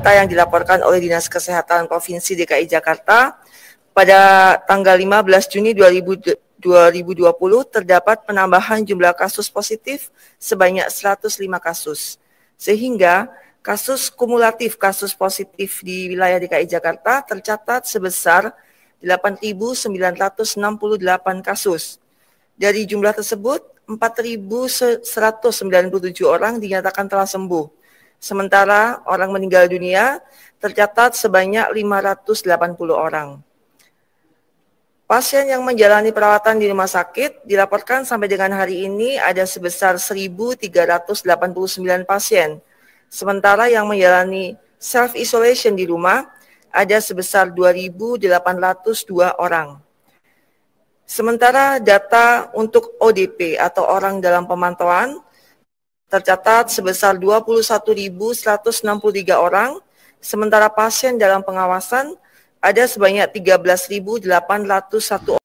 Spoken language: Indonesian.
data yang dilaporkan oleh Dinas Kesehatan Provinsi DKI Jakarta pada tanggal 15 Juni 2020 terdapat penambahan jumlah kasus positif sebanyak 105 kasus. Sehingga kasus kumulatif kasus positif di wilayah DKI Jakarta tercatat sebesar 8.968 kasus. Dari jumlah tersebut, 4.197 orang dinyatakan telah sembuh Sementara orang meninggal dunia tercatat sebanyak 580 orang. Pasien yang menjalani perawatan di rumah sakit dilaporkan sampai dengan hari ini ada sebesar 1.389 pasien. Sementara yang menjalani self-isolation di rumah ada sebesar 2.802 orang. Sementara data untuk ODP atau orang dalam pemantauan tercatat sebesar 21.163 orang, sementara pasien dalam pengawasan ada sebanyak 13.801 orang.